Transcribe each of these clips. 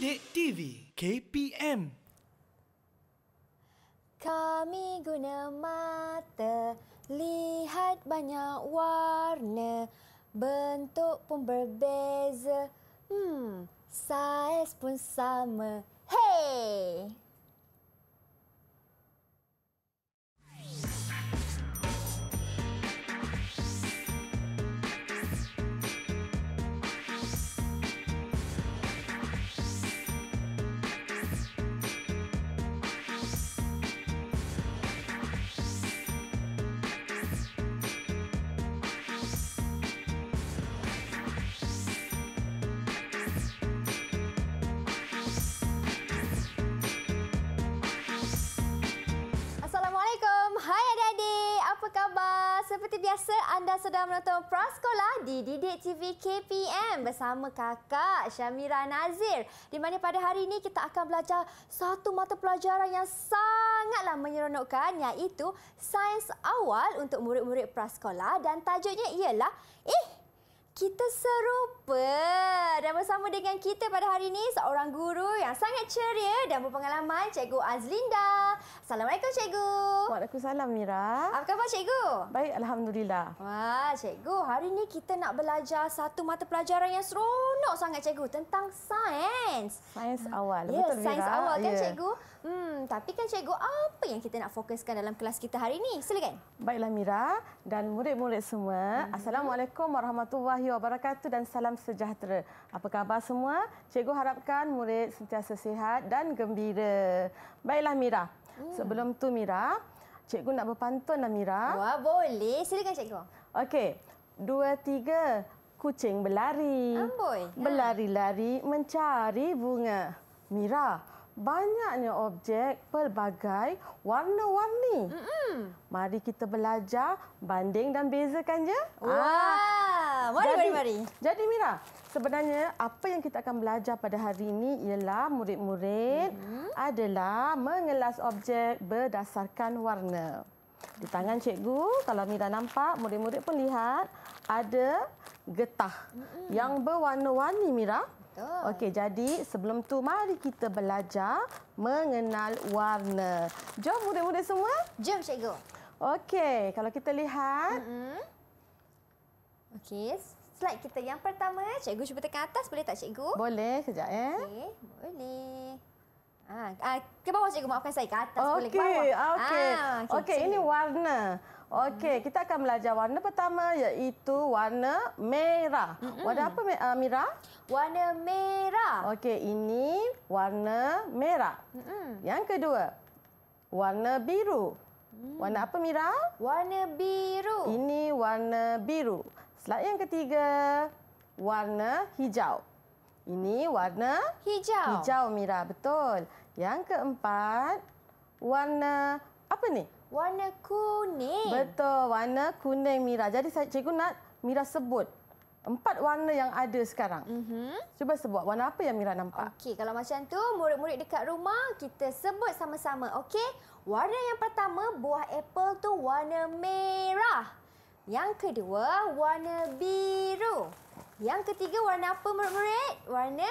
Sidik TV KPM Kami guna mata Lihat banyak warna Bentuk pun berbeza Hmm, saiz pun sama Hey! Apa khabar? Seperti biasa, anda sedang menonton Prasekolah di Didik TV KPM bersama kakak Syamira Nazir. Di mana pada hari ini kita akan belajar satu mata pelajaran yang sangatlah menyeronokkan iaitu Sains Awal untuk murid-murid Prasekolah dan tajuknya ialah Eh, kita serupa dan bersama dengan kita pada hari ini seorang guru yang sangat ceria dan berpengalaman Cikgu Azlinda. Assalamualaikum Cikgu. Waalaikumsalam Mira. Apa khabar Cikgu? Baik Alhamdulillah. Wah Cikgu hari ini kita nak belajar satu mata pelajaran yang seronok sangat Cikgu tentang sains. Sains awal. Ya, betul sains awal kan yeah. Cikgu. Hmm, tapi kan cikgu, apa yang kita nak fokuskan dalam kelas kita hari ini? Silakan. Baiklah Mira dan murid-murid semua. Hmm. Assalamualaikum warahmatullahi wabarakatuh dan salam sejahtera. Apa khabar semua? Cikgu harapkan murid sentiasa sihat dan gembira. Baiklah Mira. Hmm. Sebelum tu Mira, cikgu nak berpantunlah Mira. Wah, boleh. Silakan cikgu. Okey. Dua, tiga. Kucing berlari. Amboi. Ya. Berlari-lari mencari bunga. Mira, banyaknya objek pelbagai warna-warni. Mm-mm. Mari kita belajar banding dan bezakan je. Ah, Wah, mari, jadi, mari, mari. Jadi Mira, sebenarnya apa yang kita akan belajar pada hari ini ialah murid-murid mm-hmm. adalah mengelas objek berdasarkan warna. Di tangan cikgu, kalau Mira nampak, murid-murid pun lihat ada getah mm-hmm. yang berwarna-warni, Mira. Betul. Okey, jadi sebelum tu mari kita belajar mengenal warna. Jom muda-muda semua. Jom cikgu. Okey, kalau kita lihat. Mm -hmm. Okey, slide kita yang pertama. Cikgu cuba tekan atas boleh tak cikgu? Boleh, kejap ya. Eh. Okey, boleh. Ah, ah, ke bawah cikgu maafkan saya ke atas okay. boleh ke bawah. Okey, ah, okey. Okey, ini warna. Okey, hmm. kita akan belajar warna pertama iaitu warna merah. Hmm. Warna apa uh, Mira? Warna merah. Okey, ini warna merah. Hmm. Yang kedua, warna biru. Hmm. Warna apa Mira? Warna biru. Ini warna biru. Selain yang ketiga, warna hijau. Ini warna hijau. Hijau Mira, betul. Yang keempat, warna apa ni? Warna kuning. Betul, warna kuning Mira. Jadi saya cikgu nak Mira sebut empat warna yang ada sekarang. Mm -hmm. Cuba sebut warna apa yang Mira nampak. Okey, kalau macam tu murid-murid dekat rumah kita sebut sama-sama. Okey, warna yang pertama buah apple tu warna merah. Yang kedua warna biru. Yang ketiga warna apa murid-murid? Warna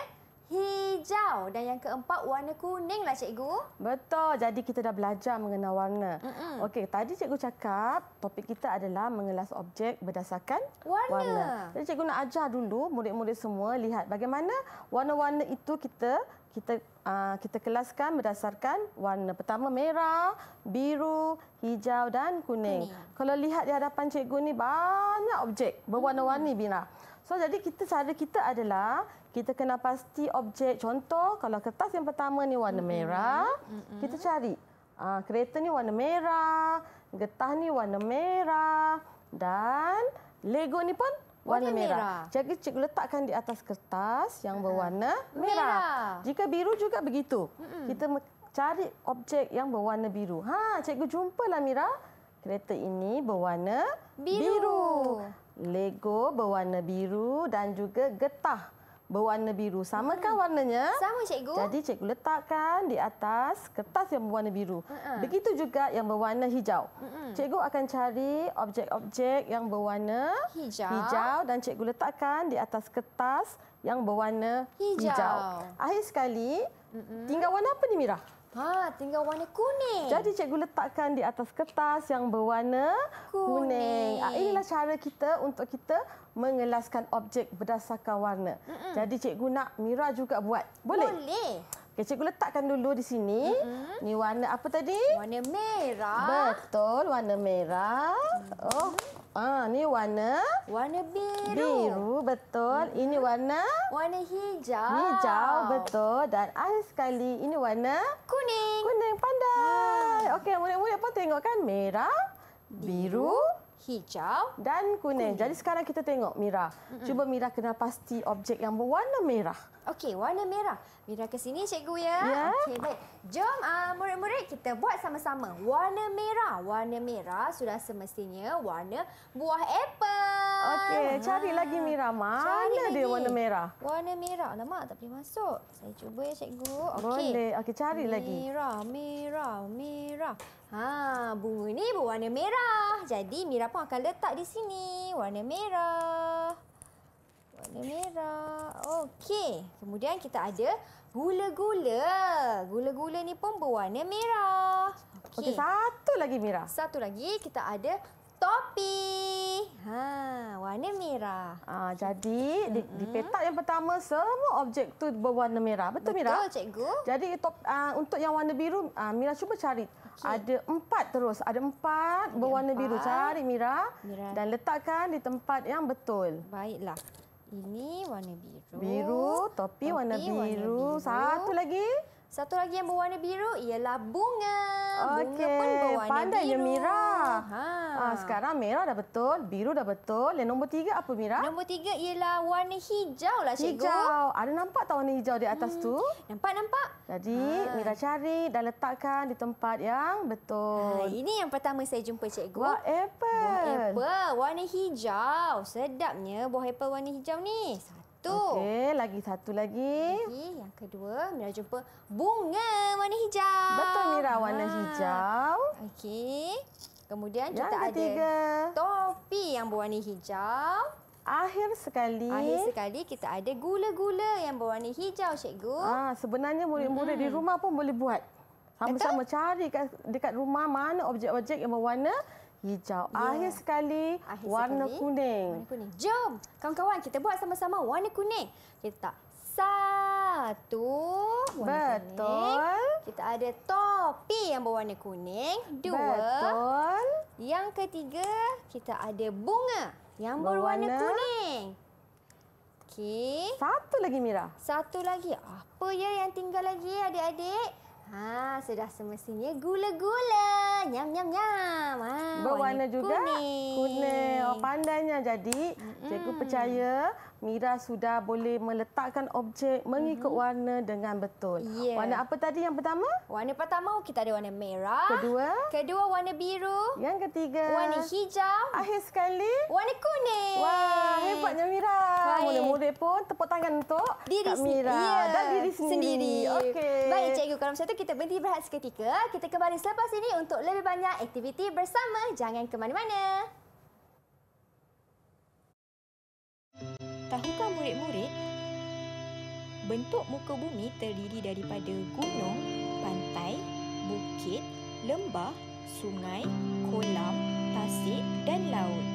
hijau dan yang keempat warna kuning lah cikgu. Betul. Jadi kita dah belajar mengenai warna. Mm -mm. Okey, tadi cikgu cakap topik kita adalah mengelas objek berdasarkan warna. warna. Jadi cikgu nak ajar dulu murid-murid semua lihat bagaimana warna-warna itu kita kita uh, kita kelaskan berdasarkan warna. Pertama merah, biru, hijau dan kuning. kuning. Kalau lihat di hadapan cikgu ni banyak objek berwarna-warni mm. bina. So jadi kita cara kita adalah kita kena pasti objek contoh kalau kertas yang pertama ni warna hmm merah hmm kita cari uh, kereta ni warna merah getah ni warna merah dan lego ni pun warna, warna merah. merah jadi cik letakkan di atas kertas yang berwarna merah. merah jika biru juga begitu hmm kita cari objek yang berwarna biru ha cikgu jumpa lah mira kereta ini berwarna biru, biru. Lego berwarna biru dan juga getah berwarna biru. sama hmm. warnanya? Sama, cikgu. Jadi, cikgu letakkan di atas kertas yang berwarna biru. Uh -uh. Begitu juga yang berwarna hijau. Uh -uh. Cikgu akan cari objek-objek yang berwarna hijau. hijau dan cikgu letakkan di atas kertas yang berwarna hijau. hijau. Akhir sekali, uh -uh. tinggal warna apa ni, Mirah? Ha, tinggal warna kuning. Jadi cikgu letakkan di atas kertas yang berwarna kuning. Ah, kuning. Ha, inilah cara kita untuk kita mengelaskan objek berdasarkan warna. Mm -mm. Jadi cikgu nak Mira juga buat. Boleh? Boleh. Okey, cikgu letakkan dulu di sini. Mm-hmm. Ni warna apa tadi? Warna merah. Betul, warna merah. Mm-hmm. Oh. Ah, ni warna warna biru. Biru betul. Mm-hmm. Ini warna warna hijau. Hijau betul dan akhir sekali ini warna kuning. Kuning pandai. Wow. Ah. Okey, murid-murid pun tengok kan merah, biru, hijau dan kuning. kuning. Jadi sekarang kita tengok Mira. Mm-hmm. Cuba Mira kena pasti objek yang berwarna merah. Okey, warna merah. Mira ke sini cikgu ya. ya. Okey, baik. Jom ah, murid-murid uh, kita buat sama-sama. Warna merah. Warna merah sudah semestinya warna buah apple. Okey, ha. cari lagi Mira. Mana cari dia lagi. warna merah? Warna merah. Alamak, tak boleh masuk. Saya cuba ya cikgu. Okey. Boleh. Okey, cari merah, lagi. Merah, merah, merah. Ha, bunga ni berwarna merah. Jadi Mira pun akan letak di sini warna merah. Okey, kemudian kita ada gula-gula. Gula-gula ni pun berwarna merah. Okey, okay, satu lagi merah. Satu lagi kita ada topi. Ha, warna merah. Ha, jadi -hmm. di, di petak yang pertama semua objek tu berwarna merah. Betul, Betul Mira? Betul cikgu. Jadi top, uh, untuk yang warna biru, uh, Mira cuba cari. Okay. Ada empat terus. Ada empat berwarna empat. biru. Cari Mira, Mira dan letakkan di tempat yang betul. Baiklah. Ini warna biru. Biru, topi, topi warna, biru. warna biru. Satu lagi. Satu lagi yang berwarna biru ialah bunga. Okay. Bunga pun berwarna Mira. Ha. Ha, sekarang merah dah betul, biru dah betul. Yang nombor tiga apa, Mira? Nombor tiga ialah warna hijau lah, Cikgu. Hijau. Ada nampak tak warna hijau di atas hmm. tu? Nampak, nampak. Jadi, ha. Mira cari dan letakkan di tempat yang betul. Ha, ini yang pertama saya jumpa, Cikgu. Buah apple. Buah apple. Warna hijau. Sedapnya buah apple warna hijau ni satu. Okey, lagi satu lagi. Lagi yang kedua, Mira jumpa bunga warna hijau. Betul Mira warna ah. hijau. Okey. Kemudian yang kita ketiga. ada topi yang berwarna hijau. Akhir sekali. Akhir sekali kita ada gula-gula yang berwarna hijau, cikgu. Ah, sebenarnya murid-murid hmm. di rumah pun boleh buat. Sama-sama cari dekat rumah mana objek-objek yang berwarna hijau. Yeah. Akhir sekali, Akhir warna sekali, kuning. Warna kuning. Jom, kawan-kawan, kita buat sama-sama warna kuning. Kita tak satu warna Betul. kuning. Kita ada topi yang berwarna kuning. Dua. Betul. Yang ketiga, kita ada bunga yang berwarna, berwarna kuning. Okey. Satu lagi, Mira. Satu lagi. Apa ya yang tinggal lagi, adik-adik? Ha, sudah semestinya gula-gula. Nyam-nyam-nyam. Ha, Berwarna juga. Kuning. Kuning. Oh, pandainya jadi. Cikgu hmm. percaya Mira sudah boleh meletakkan objek mengikut hmm. warna dengan betul. Yeah. Warna apa tadi yang pertama? Warna pertama kita ada warna merah. Kedua? Kedua warna biru. Yang ketiga? Warna hijau. Akhir sekali? Warna kuning. Wah, hebatnya Mira. Mula-mula pun tepuk tangan untuk diri Kak Mira yeah. dan diri sendiri. sendiri. Okay. Baik cikgu, kalau macam itu kita berhenti berhati seketika. Kita kembali selepas ini untuk lebih banyak aktiviti bersama. Jangan ke mana-mana. Tahukah murid-murid, bentuk muka bumi terdiri daripada gunung, pantai, bukit, lembah, sungai, kolam, tasik dan laut.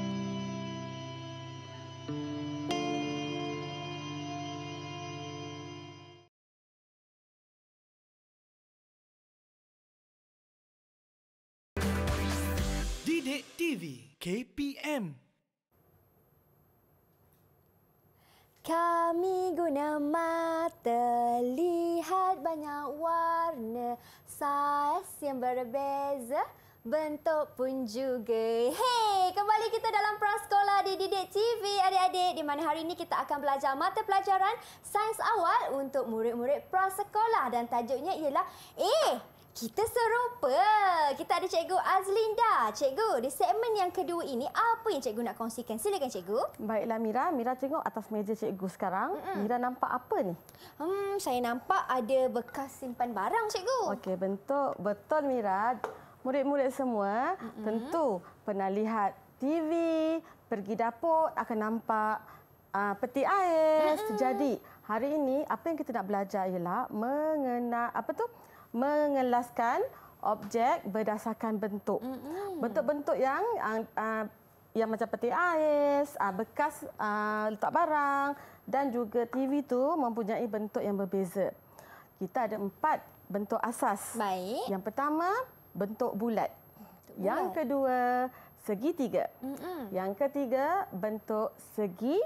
KPM Kami guna mata lihat banyak warna saiz yang berbeza bentuk pun juga. Hey, kembali kita dalam prasekolah di Didik TV adik-adik di mana hari ini kita akan belajar mata pelajaran sains awal untuk murid-murid prasekolah dan tajuknya ialah A kita serupa. Kita ada Cikgu Azlinda. Cikgu, di segmen yang kedua ini, apa yang Cikgu nak kongsikan? Silakan Cikgu. Baiklah Mira. Mira tengok atas meja Cikgu sekarang. Mm-mm. Mira nampak apa ni? Hmm, saya nampak ada bekas simpan barang Cikgu. Okey, betul, Betul Mira. Murid-murid semua, Mm-mm. tentu pernah lihat TV, pergi dapur, akan nampak uh, peti ais. Mm-mm. Jadi, hari ini apa yang kita nak belajar ialah mengenai apa tu? mengelaskan objek berdasarkan bentuk. Bentuk-bentuk yang uh, yang macam peti ais, uh, bekas uh, letak barang dan juga TV tu mempunyai bentuk yang berbeza. Kita ada empat bentuk asas. Baik. Yang pertama, bentuk bulat. bulat. Yang kedua, segi tiga. Mm-mm. Yang ketiga, bentuk segi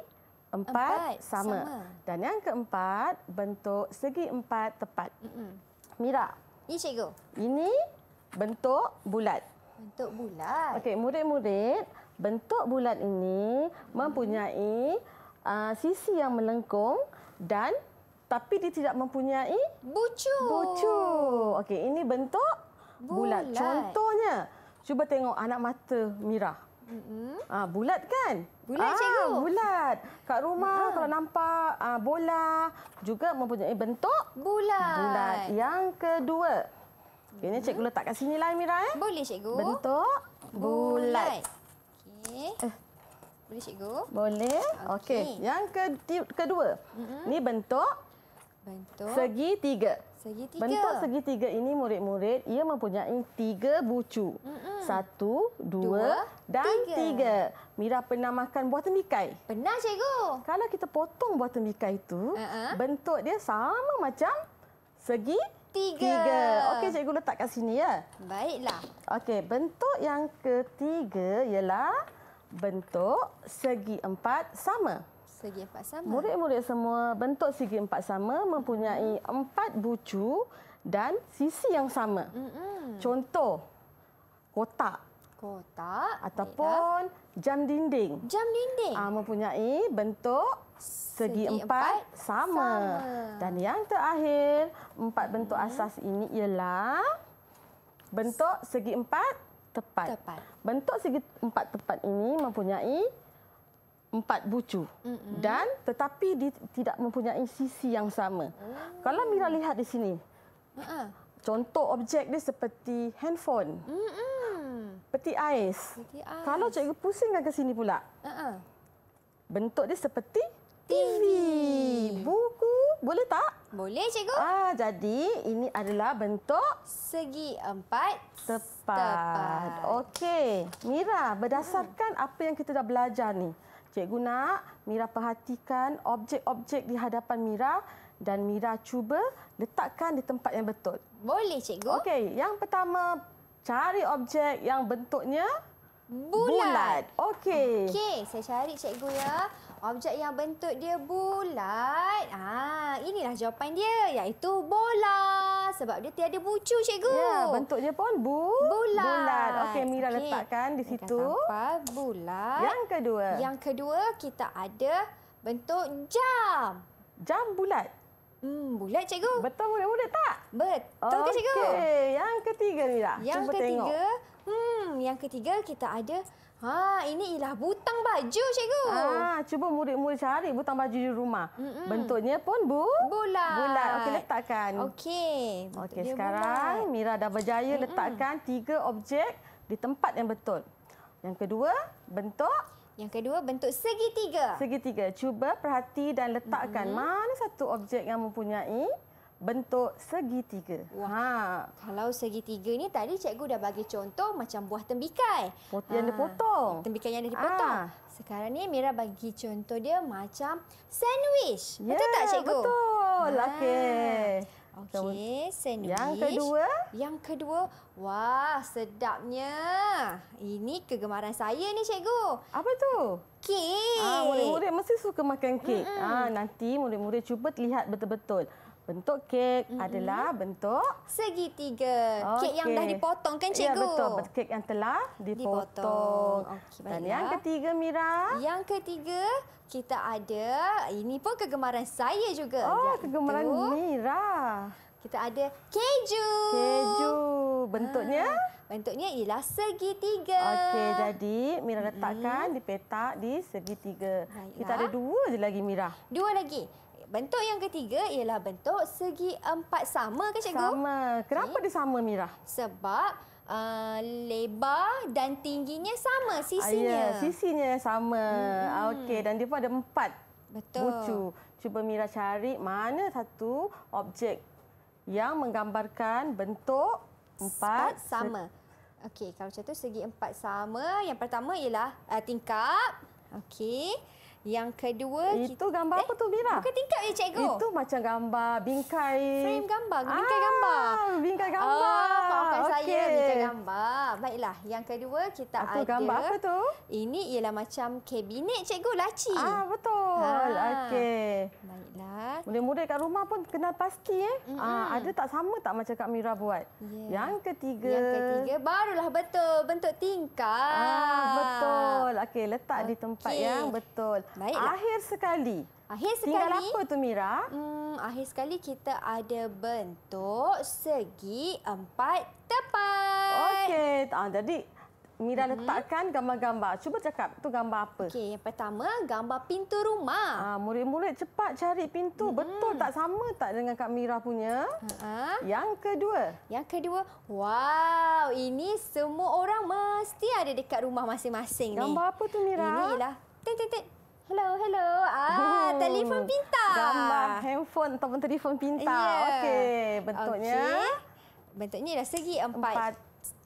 empat, empat sama. sama. Dan yang keempat, bentuk segi empat tepat. Mm-mm. Mira. Ini cikgu. Ini bentuk bulat. Bentuk bulat. Okey, murid-murid, bentuk bulat ini mempunyai uh, sisi yang melengkung dan tapi dia tidak mempunyai bucu. Bucu. Okey, ini bentuk bulat. bulat. Contohnya, cuba tengok anak mata Mira. Mm-hmm. Ah, bulat kan? Bulat, ah, cikgu. Bulat. Kat rumah mm-hmm. kalau nampak ah, bola juga mempunyai bentuk bulat. Bulat. Yang kedua. Mm-hmm. Ini cikgu letak kat sini lah, Mira. Eh. Boleh, cikgu. Bentuk bulat. bulat. Eh Boleh, cikgu? Boleh. Okey. Okay. Yang kedua. Mm-hmm. Ni bentuk? Bentuk. Segi tiga. Segitiga. Bentuk segitiga ini murid-murid ia mempunyai tiga bucu. Mm -mm. Satu, dua, dua dan tiga. tiga. Mira pernah makan buah tembikai? Pernah, cikgu. Kalau kita potong buah tembikai itu, uh -uh. bentuk dia sama macam segi tiga. tiga. Okey, cikgu letak kat sini ya. Baiklah. Okey, bentuk yang ketiga ialah bentuk segi empat sama segi empat sama. Murid-murid semua bentuk segi empat sama mempunyai mm-hmm. empat bucu dan sisi yang sama. Mm-hmm. Contoh, kotak. Kotak. Ataupun Baiklah. jam dinding. Jam dinding. Ah, mempunyai bentuk segi, segi empat, empat sama. sama. Dan yang terakhir, empat mm-hmm. bentuk mm-hmm. asas ini ialah bentuk segi empat tepat. tepat. Bentuk segi empat tepat ini mempunyai empat bucu mm-hmm. dan tetapi di, tidak mempunyai sisi yang sama. Mm. Kalau Mira lihat di sini, uh-huh. contoh objek dia seperti handphone, mm-hmm. peti, ais. peti ais. Kalau cikgu pusingkan ke sini pula, uh-huh. bentuk dia seperti TV. TV. Buku, boleh tak? Boleh cikgu. Ah, jadi ini adalah bentuk segi empat tepat. tepat. Okey, Mira berdasarkan hmm. apa yang kita dah belajar ni, Cikgu nak Mira perhatikan objek-objek di hadapan Mira dan Mira cuba letakkan di tempat yang betul. Boleh, Cikgu. Okey, yang pertama cari objek yang bentuknya bulat. bulat. Okey. Okey, saya cari Cikgu ya objek yang bentuk dia bulat. Ha, inilah jawapan dia iaitu bola. Sebab dia tiada bucu, cikgu. Ya, bentuk dia pun bu bulat. bulat. Okey, Mira okay. letakkan di situ. Sampai bulat. Yang kedua. Yang kedua kita ada bentuk jam. Jam bulat. Hmm, bulat cikgu. Betul bulat-bulat tak? Betul okay. ke cikgu? Okey, yang ketiga Mira. Yang Cuba ketiga tengok yang ketiga kita ada Ha, ini ialah butang baju, cikgu. Ha, cuba murid-murid cari butang baju di rumah. Mm -mm. Bentuknya pun bu? bulat. Bulat. Okey, letakkan. Okey. Okey, sekarang bulat. Mira dah berjaya mm -mm. letakkan tiga objek di tempat yang betul. Yang kedua, bentuk? Yang kedua, bentuk segitiga. Segitiga. Cuba perhati dan letakkan mm -hmm. mana satu objek yang mempunyai? bentuk segitiga. Wah. Ha. Kalau segitiga ni tadi cikgu dah bagi contoh macam buah tembikai. Potong yang ha. dipotong. Tembikai yang dah dipotong. Ha. Sekarang ni Mira bagi contoh dia macam sandwich. Yeah, betul tak cikgu? Betul. Ha. Okey. Okey, sandwich. Yang kedua? Yang kedua, wah sedapnya. Ini kegemaran saya ni cikgu. Apa tu? Kek. Ah, murid-murid mesti suka makan kek. Mm -mm. Ah, nanti murid-murid cuba lihat betul-betul. Bentuk kek mm -hmm. adalah bentuk... Segitiga. Okay. Kek yang dah dipotong kan, ya, cikgu? Ya, betul. Kek yang telah dipotong. dipotong. Okay, Dan yang ketiga, Mira. Yang ketiga, kita ada... Ini pun kegemaran saya juga. Oh, Iaitu... kegemaran Mira. Kita ada keju. Keju. Bentuknya? Ha. Bentuknya ialah segitiga. Okey, jadi Mira letakkan mm -hmm. di petak di segitiga. Kita ada dua lagi, Mira. Dua lagi. Bentuk yang ketiga ialah bentuk segi empat sama ke cikgu? Sama. Kenapa okay. dia sama Mira? Sebab Uh, lebar dan tingginya sama sisinya. Ah, ya, sisinya sama. Hmm. Okey, dan dia pun ada empat Betul. bucu. Cuba Mira cari mana satu objek yang menggambarkan bentuk empat Spat sama. Okey, kalau macam tu segi empat sama. Yang pertama ialah uh, tingkap. Okey. Yang kedua... Itu gambar eh, apa tu, eh, Mira? Bukan tingkap ya, cikgu. Itu macam gambar bingkai. Frame gambar. Ah, bingkai ah, gambar. Bingkai gambar. Oh, maafkan okay. saya. Bingkai gambar. Baiklah. Yang kedua, kita Atau ada... Itu gambar apa tu? Ini ialah macam kabinet, cikgu. Laci. Ah, betul. Ah Okey. Baiklah buat. Murid-murid kat rumah pun kenal pasti eh. Mm -hmm. uh, ada tak sama tak macam Kak Mira buat. Yeah. Yang ketiga. Yang ketiga barulah betul bentuk tingkap. Ah, betul. Okey, letak okay. di tempat yang betul. Baiklah. Akhir sekali. Akhir sekali. Tinggal apa tu Mira? Hmm, akhir sekali kita ada bentuk segi empat tepat. Okey, ah, jadi Mira hmm. letakkan gambar-gambar. Cuba cakap tu gambar apa? Okey, yang pertama gambar pintu rumah. Ah, Margaret cepat cari pintu. hmm Betul tak sama tak dengan Kak Mira punya? Uh-huh. Yang kedua. Yang kedua. Wow, ini semua orang mesti ada dekat rumah masing-masing ni. Gambar apa tu Mira? Inilah. Tik tik tik. Hello, hello. Ah, oh, telefon pintar. Gambar handphone ataupun telefon pintar. Yeah. Okey, bentuknya. Okay. Bentuknya dah segi empat. empat.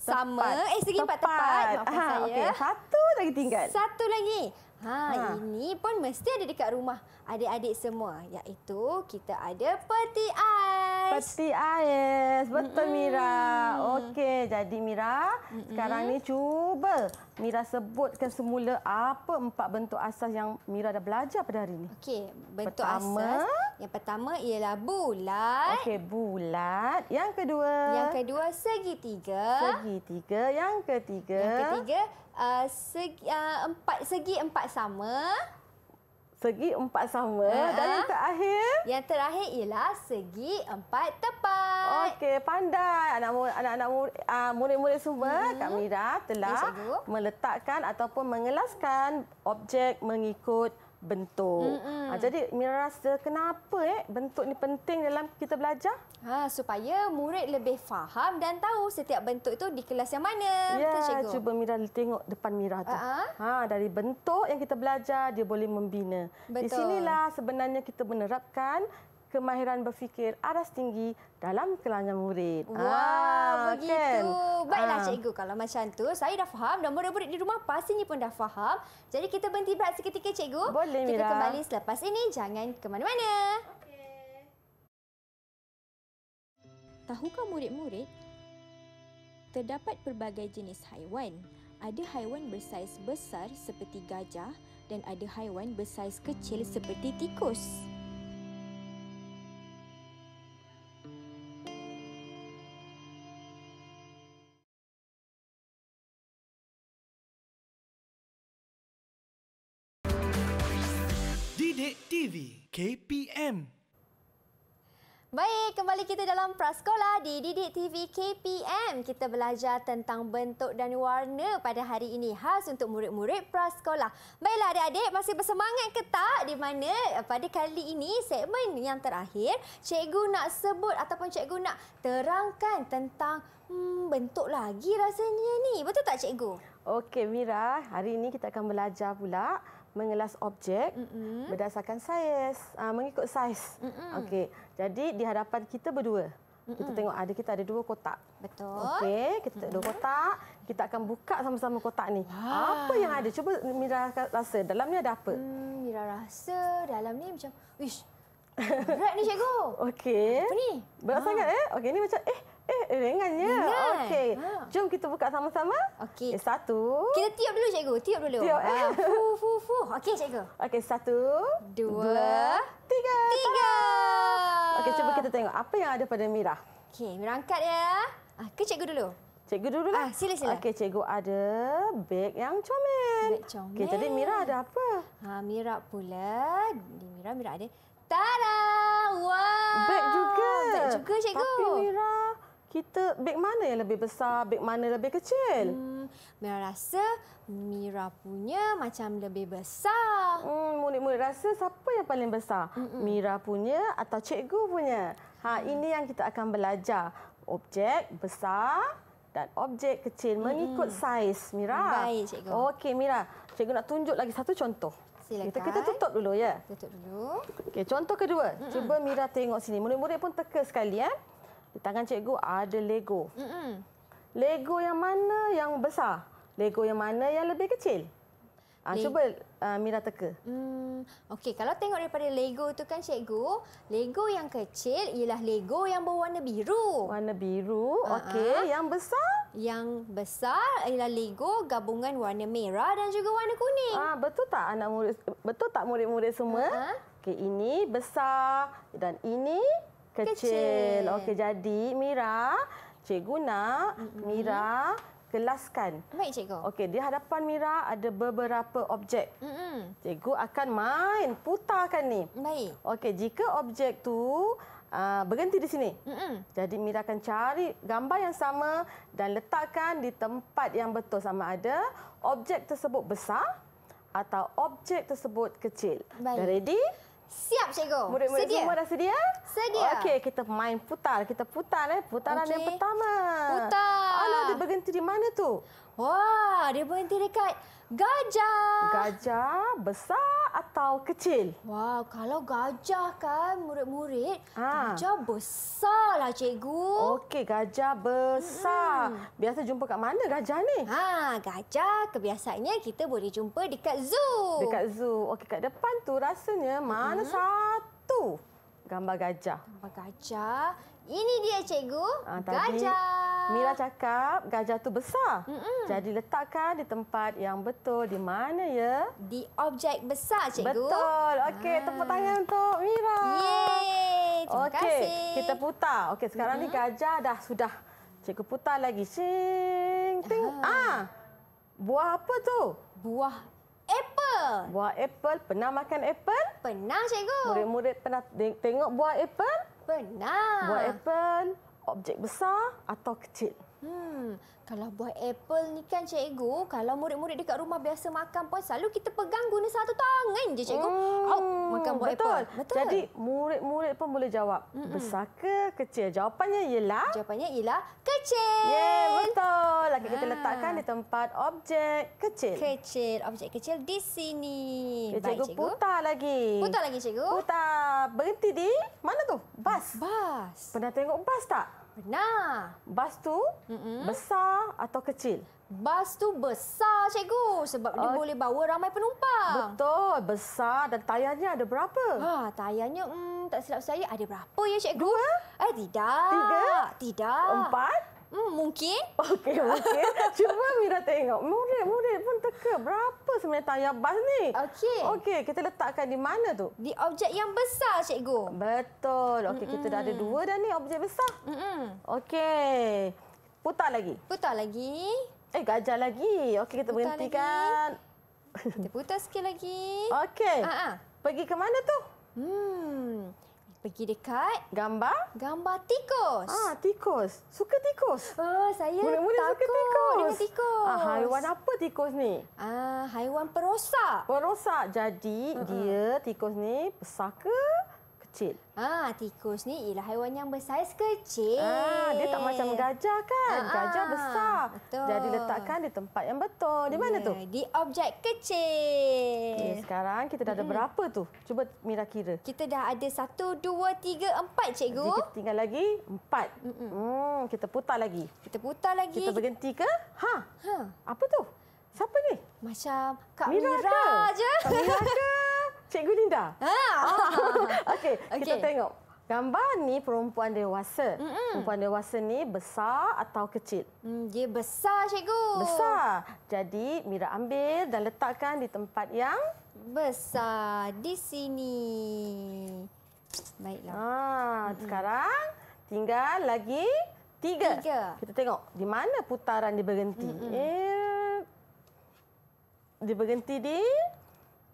Sama. Tepat. Eh, segi tepat. empat tepat. Maafkan ha, saya. Okay. Satu lagi tinggal. Satu lagi. Ha, ha, ini pun mesti ada dekat rumah adik-adik semua. Iaitu kita ada peti ais ais. Peti ais. Betul mm -mm. Mira. Okey, jadi Mira, mm -mm. sekarang ni cuba Mira sebutkan semula apa empat bentuk asas yang Mira dah belajar pada hari ini. Okey, bentuk pertama, asas yang pertama ialah bulat. Okey, bulat. Yang kedua? Yang kedua segitiga. Segitiga. Yang ketiga? Yang ketiga uh, segi, uh, empat segi empat sama segi empat sama uh-huh. dan yang ah. terakhir yang terakhir ialah segi empat tepat okey pandai anak-anak ah, murid-murid semua uh-huh. Kak Mira telah meletakkan ataupun mengelaskan objek mengikut bentuk. Ha, jadi Mira rasa kenapa eh bentuk ni penting dalam kita belajar? Ha, supaya murid lebih faham dan tahu setiap bentuk itu di kelas yang mana. Ya, Betul, cuba Mira tengok depan Mira tu. Ha, ha? ha, dari bentuk yang kita belajar dia boleh membina. Betul. Di sinilah sebenarnya kita menerapkan kemahiran berfikir aras tinggi dalam kelangan murid. Wah, ha, begitu. Kan? Baiklah ha. cikgu kalau macam tu saya dah faham dan murid-murid di rumah pastinya pun dah faham. Jadi kita berhenti berat seketika cikgu. Boleh, Mira. Kita kembali selepas ini. Jangan ke mana-mana. Tahukah murid-murid, terdapat pelbagai jenis haiwan. Ada haiwan bersaiz besar seperti gajah dan ada haiwan bersaiz kecil seperti Tikus. kembali kita dalam Praskola di Didik TV KPM. Kita belajar tentang bentuk dan warna pada hari ini khas untuk murid-murid Praskola. Baiklah adik-adik, masih bersemangat ke tak? Di mana eh, pada kali ini, segmen yang terakhir, cikgu nak sebut ataupun cikgu nak terangkan tentang hmm, bentuk lagi rasanya ni. Betul tak cikgu? Okey Mira, hari ini kita akan belajar pula mengelas objek Mm-mm. berdasarkan saiz, uh, mengikut saiz. Okey. Jadi di hadapan kita berdua. Mm-mm. Kita tengok ada kita ada dua kotak. Betul. Okey, kita ada dua kotak. Kita akan buka sama-sama kotak ni. Wah. Apa yang ada? Cuba Mira rasa dalam ni ada apa? Hmm, Mira rasa dalam ni macam wish. Berat ni cikgu. Okey. Apa ni? Berat ha. sangat eh? Okey, ni macam eh Eh, eh ringan ya. Okey. Ha. Jom kita buka sama-sama. Okey. Eh, satu. Kita tiup dulu cikgu. Tiup dulu. Tiup. Uh, fu fu fu. Okey cikgu. Okey, satu, dua, tiga. Tiga. Okey, cuba kita tengok apa yang ada pada Mira. Okey, Mira angkat ya. Ah, ke cikgu dulu. Cikgu dulu lah. Ah, sila sila. Okey, cikgu ada beg yang comel. Beg comel. Okey, jadi Mira ada apa? Ha, Mira pula. Di Mira Mira ada Tada! Wow! Beg juga. Beg juga, cikgu. Tapi kita beg mana yang lebih besar, beg mana lebih kecil? Hmm, Mira rasa Mira punya macam lebih besar. Hmm, Munik-munik rasa siapa yang paling besar? Mm-mm. Mira punya atau cikgu punya? Ha, hmm. ini yang kita akan belajar. Objek besar dan objek kecil mengikut hmm. saiz, Mira. Baik, cikgu. Okey, Mira. Cikgu nak tunjuk lagi satu contoh. Silakan. Kita, kita tutup dulu ya. Tutup dulu. Okay contoh kedua. Mm-mm. Cuba Mira tengok sini. Murid-murid pun teka sekali ya. Di tangan cikgu ada Lego. Mm -mm. Lego yang mana yang besar? Lego yang mana yang lebih kecil? Ah, cuba uh, Mira teka. Hmm, Okey, kalau tengok daripada Lego tu kan cikgu, Lego yang kecil ialah Lego yang berwarna biru. Warna biru, ah, okey. Uh ah. -huh. Yang besar? Yang besar ialah Lego gabungan warna merah dan juga warna kuning. Ah, betul tak anak murid? Betul tak murid-murid semua? Uh -huh. Okey, ini besar dan ini kecil. kecil. Okey, jadi Mira, cikgu nak mm -hmm. Mira kelaskan. Baik, cikgu. Okey, di hadapan Mira ada beberapa objek. Mm -hmm. Cikgu akan main, putarkan ni. Baik. Okey, jika objek tu uh, berhenti di sini. Mm -hmm. Jadi Mira akan cari gambar yang sama dan letakkan di tempat yang betul sama ada objek tersebut besar atau objek tersebut kecil. Baik. Dah ready? Siap cikgu. Murid-murid semua dah sedia? Sedia. Oh, Okey, kita main putar. Kita putar eh. Putaran okay. yang pertama. Putar. Alah, dia berhenti di mana tu? Wah, dia berhenti dekat gajah. Gajah besar atau kecil? Wah, kalau gajah kan murid-murid, ha. gajah besarlah cikgu. Okey, gajah besar. Mm-hmm. Biasa jumpa kat mana gajah ni? Ha, gajah kebiasaannya kita boleh jumpa dekat zoo. Dekat zoo. Okey, kat depan tu rasanya mana mm-hmm. satu gambar gajah? Gambar gajah. Ini dia cikgu, ha, tadi gajah. Mira cakap gajah tu besar. Mm -mm. Jadi letakkan di tempat yang betul di mana ya? Di objek besar cikgu. Betul. Okey, ah. tepuk tangan untuk Mira. Yeay, terima kasih. kita putar. Okey, sekarang mm -hmm. ni gajah dah sudah. Cikgu putar lagi. Sing ting. Ah. ah. Buah apa tu? Buah apple. Buah apple. Pernah makan apple? Pernah, cikgu. Murid-murid pernah tengok buah apple? Pernah. Buah apple, objek besar atau kecil? Hmm, kalau buah apple ni kan cikgu, kalau murid-murid dekat rumah biasa makan pun selalu kita pegang guna satu tangan je cikgu. Hmm. Oh, makan buah Betul. apple. Betul. Jadi murid-murid pun boleh jawab. Hmm -mm. Besar ke kecil? Jawapannya ialah Jawapannya ialah kecil. Yeah, betul. Lagi kita ah. letakkan di tempat objek kecil. Kecil, objek kecil di sini. Okay, Baik, cikgu, putar lagi. Putar lagi, cikgu. Putar. Berhenti di mana tu? Bas. Bas. Pernah tengok bas tak? Pernah. Bas tu mm -mm. besar atau kecil? Bas tu besar, cikgu. Sebab okay. dia boleh bawa ramai penumpang. Betul. Besar dan tayarnya ada berapa? Ah, tayarnya hmm, tak silap saya ada berapa ya, cikgu? Dua? Eh, tidak. Tiga? Tidak. Empat? Hmm, mungkin. Okey, mungkin. Cuba Mira tengok. Murid-murid pun teka. Berapa sebenarnya tayar bas ni? Okey. Okey, kita letakkan di mana tu? Di objek yang besar, cikgu. Betul. Okey, mm -mm. kita dah ada dua dah ni objek besar. Hmm. -mm. Okey. Putar lagi. Putar lagi. Eh, gajah lagi. Okey, kita putar berhentikan. Lagi. Kita putar sikit lagi. Okey. Ah, ah. Pergi ke mana tu? Hmm pergi dekat gambar gambar tikus. Ah, tikus. Suka tikus. Oh, saya Mula-mula takut suka tikus. dengan tikus. Ah, haiwan apa tikus ni? Ah, haiwan perosak. Perosak. Jadi uh-huh. dia tikus ni besar ke? kecil. Ah, tikus ni ialah haiwan yang bersaiz kecil. Ah, dia tak macam gajah kan? Ah, gajah ah, besar. Betul. Jadi letakkan di tempat yang betul. Di mana yeah, tu? Di objek kecil. Okay, ya, sekarang kita dah ada berapa tu? Cuba Mira kira. Kita dah ada satu, dua, tiga, empat cikgu. Jadi kita tinggal lagi empat. Hmm, hmm. Kita putar lagi. Kita putar lagi. Kita berhenti ke? Ha? Ha? Apa tu? Siapa ni? Macam Kak Mira, Mira je. Kak Mira ke? Cikgu Linda. Ha. Okey, okay. kita tengok. Gambar ni perempuan dewasa. Mm -mm. Perempuan dewasa ni besar atau kecil? Mm, dia besar, cikgu. Besar. Jadi Mira ambil dan letakkan di tempat yang besar di sini. Baiklah. Ah, mm -mm. sekarang tinggal lagi tiga. tiga. Kita tengok di mana putaran dia berhenti. Mm -mm. Eh, dia berhenti di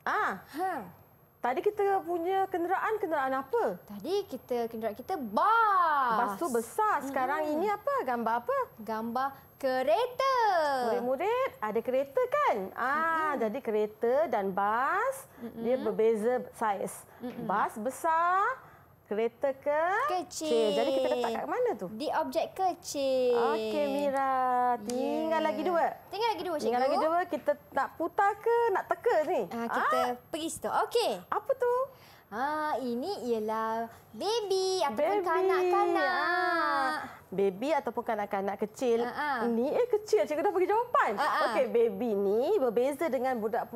ah. Ha. Tadi kita punya kenderaan kenderaan apa? Tadi kita kenderaan kita bas. Bas tu besar. Sekarang mm. ini apa? Gambar apa? Gambar kereta. Murid-murid ada kereta kan? Ah, -hmm. jadi kereta dan bas -hmm. dia berbeza saiz. -hmm. Bas besar. Kereta ke? Kecil. Okay, jadi kita letak kat mana tu? Di objek kecil. Okey, Mira. Ya. Tinggi. Yeah tinggal lagi dua. Tinggal lagi dua, Tinggal lagi dua. Kita nak putar ke nak teka ni? Uh, kita ah. pergi situ. Okey. Apa tu? Ha, ini ialah baby ataupun kanak-kanak. Ah, baby ataupun kanak-kanak kecil. Uh ah, -huh. Ah. Ini eh kecil. Cikgu dah bagi jawapan. Okey, baby ni berbeza dengan budak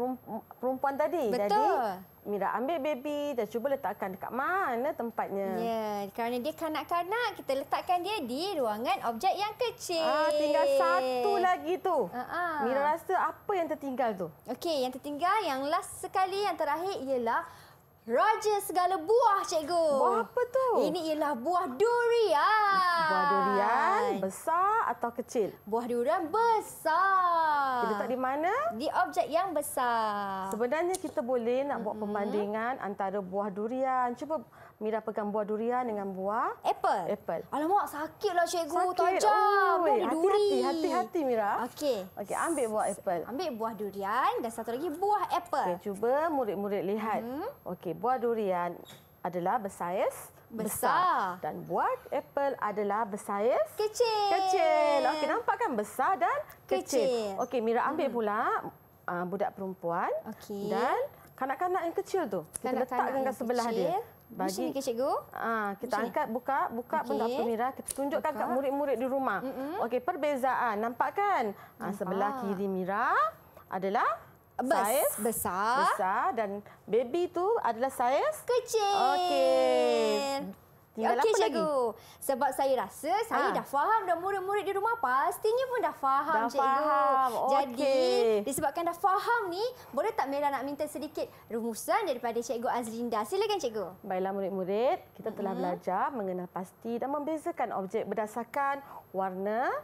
perempuan tadi. Betul. Jadi, Mira ambil baby dan cuba letakkan dekat mana tempatnya. Ya, yeah, kerana dia kanak-kanak, kita letakkan dia di ruangan objek yang kecil. Ah, tinggal satu lagi tu. Uh -huh. Mira rasa apa yang tertinggal tu? Okey, yang tertinggal yang last sekali, yang terakhir ialah... Raja segala buah, cikgu. Buah apa tu? Ini ialah buah durian. Buah durian besar atau kecil? Buah durian besar. Kita tak di mana? Di objek yang besar. Sebenarnya kita boleh nak buat mm-hmm. pembandingan hmm. antara buah durian. Cuba Mira pegang buah durian dengan buah... Apple. Apple. Alamak, sakitlah cikgu. Sakit. Tajam. Oh, duri. Hati-hati, Mira. Okey. Okey, ambil buah apple. Ambil buah durian dan satu lagi buah apple. Okey, cuba murid-murid lihat. Hmm. Okey. Okey, buah durian adalah bersaiz besar. besar dan buah apple adalah bersaiz kecil. Kecil. Okey, nampak kan besar dan kecil. kecil. Okey, Mira ambil hmm. pula uh, budak perempuan okay. dan kanak-kanak yang kecil tu. Kita kanak-kanak letakkan kat sebelah kecil. dia. Bagi ni cikgu. Ah, kita Macam angkat buka buka okay. benda apa Mira? Kita tunjukkan buka. kat murid-murid di rumah. Okey, perbezaan nampak kan? Nampak. Ah, sebelah kiri Mira adalah Bes saiz besar. besar dan baby tu adalah saiz kecil. Okey. Okey cikgu. Lagi? Sebab saya rasa saya ha. dah faham dah murid-murid di rumah pastinya pun dah faham dah cikgu. Faham. Jadi disebabkan dah faham ni, boleh tak Mira nak minta sedikit rumusan daripada cikgu Azlinda? Silakan cikgu. Baiklah murid-murid, kita telah -hmm. belajar mengenal pasti dan membezakan objek berdasarkan warna,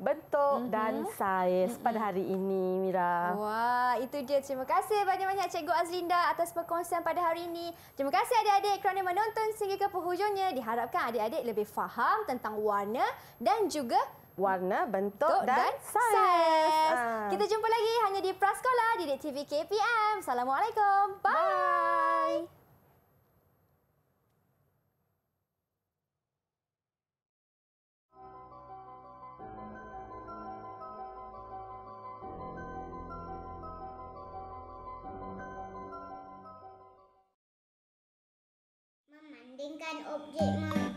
bentuk mm-hmm. dan saiz mm-hmm. pada hari ini, Mira. Wah, itu dia. Terima kasih banyak-banyak Cikgu Azlinda atas perkongsian pada hari ini. Terima kasih adik-adik kerana menonton sehingga ke penghujungnya. Diharapkan adik-adik lebih faham tentang warna dan juga warna, bentuk, bentuk dan, dan saiz. saiz. Ah. Kita jumpa lagi hanya di Praskola, Didik TV KPM. Assalamualaikum. Bye. Bye. Bandingkan objek